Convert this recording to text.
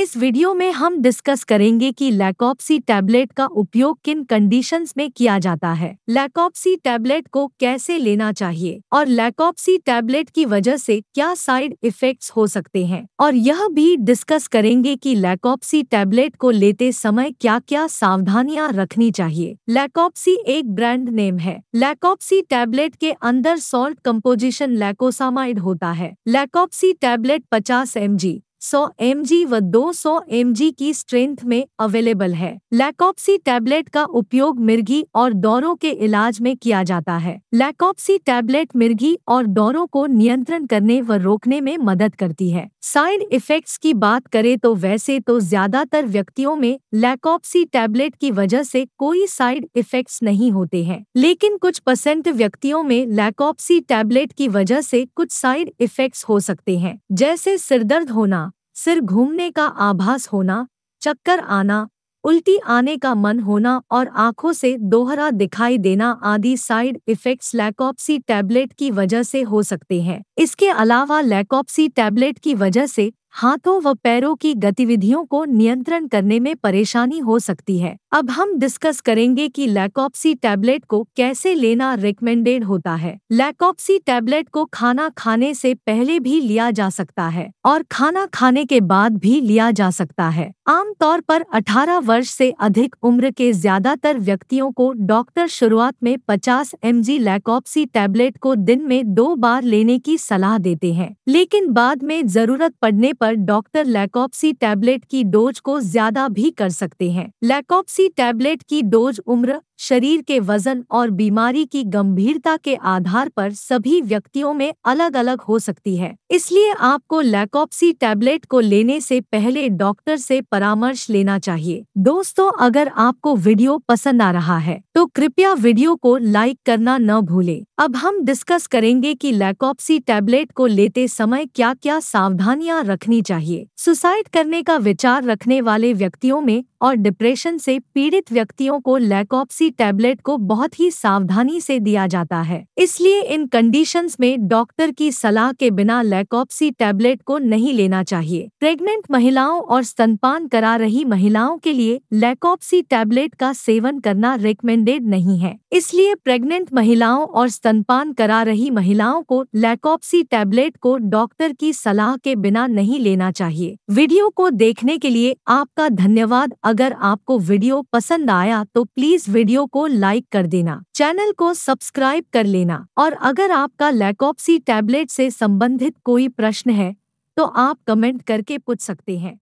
इस वीडियो में हम डिस्कस करेंगे कि लैकोप्सी टैबलेट का उपयोग किन कंडीशंस में किया जाता है लैकोप्सी टैबलेट को कैसे लेना चाहिए और लैकॉपसी टैबलेट की वजह से क्या साइड इफेक्ट्स हो सकते हैं और यह भी डिस्कस करेंगे कि लैकोप्सी टैबलेट को लेते समय क्या क्या सावधानियां रखनी चाहिए लैकोप्सी एक ब्रांड नेम है लैकोप्सी टैबलेट के अंदर सॉल्ट कम्पोजिशन लैकोसामाइड होता है लैकोप्सी टैबलेट पचास एम 100 एम व 200 एम की स्ट्रेंथ में अवेलेबल है लैकोप्सी टैबलेट का उपयोग मिर्गी और दौरों के इलाज में किया जाता है लैकोप्सी टैबलेट मिर्गी और दौरों को नियंत्रण करने व रोकने में मदद करती है साइड इफेक्ट्स की बात करें तो वैसे तो ज्यादातर व्यक्तियों में लैकॉपसी टैबलेट की वजह से कोई साइड इफेक्ट्स नहीं होते हैं लेकिन कुछ परसेंट व्यक्तियों में लैकॉपसी टैबलेट की वजह से कुछ साइड इफेक्ट्स हो सकते हैं जैसे सिरदर्द होना सिर घूमने का आभास होना चक्कर आना उल्टी आने का मन होना और आंखों से दोहरा दिखाई देना आदि साइड इफेक्ट्स लैकॉप्सी टैबलेट की वजह से हो सकते हैं इसके अलावा लैकॉप्सी टैबलेट की वजह से हाथों व पैरों की गतिविधियों को नियंत्रण करने में परेशानी हो सकती है अब हम डिस्कस करेंगे कि लैकॉप्सी टैबलेट को कैसे लेना रिकमेंडेड होता है लैकॉप्सी टैबलेट को खाना खाने से पहले भी लिया जा सकता है और खाना खाने के बाद भी लिया जा सकता है आमतौर पर 18 वर्ष से अधिक उम्र के ज्यादातर व्यक्तियों को डॉक्टर शुरुआत में 50 एम जी लैकोप्सी टैबलेट को दिन में दो बार लेने की सलाह देते हैं लेकिन बाद में जरूरत पड़ने पर डॉक्टर लैकोप्सी टैबलेट की डोज को ज्यादा भी कर सकते हैं लैकोप्सी टैबलेट की डोज उम्र शरीर के वजन और बीमारी की गंभीरता के आधार पर सभी व्यक्तियों में अलग अलग हो सकती है इसलिए आपको लैकोप्सी टैबलेट को लेने से पहले डॉक्टर से परामर्श लेना चाहिए दोस्तों अगर आपको वीडियो पसंद आ रहा है तो कृपया वीडियो को लाइक करना न भूले अब हम डिस्कस करेंगे कि लैकोप्सी टैबलेट को लेते समय क्या क्या सावधानियां रखनी चाहिए सुसाइड करने का विचार रखने वाले व्यक्तियों में और डिप्रेशन से पीड़ित व्यक्तियों को लैकोप्सी टैबलेट को बहुत ही सावधानी से दिया जाता है इसलिए इन कंडीशंस में डॉक्टर की सलाह के बिना लैकोप्सी टैबलेट को नहीं लेना चाहिए प्रेग्नेंट महिलाओं और स्तनपान करा रही महिलाओं के लिए लैकोप्सी टैबलेट का सेवन करना रिकमेंडेड नहीं है इसलिए प्रेग्नेंट महिलाओं और स्तनपान करा रही महिलाओं को लैकोप्सी टैबलेट को डॉक्टर की सलाह के बिना नहीं लेना चाहिए वीडियो को देखने के लिए आपका धन्यवाद अगर आपको वीडियो पसंद आया तो प्लीज वीडियो को लाइक कर देना चैनल को सब्सक्राइब कर लेना और अगर आपका लैकोप्सी टैबलेट से संबंधित कोई प्रश्न है तो आप कमेंट करके पूछ सकते हैं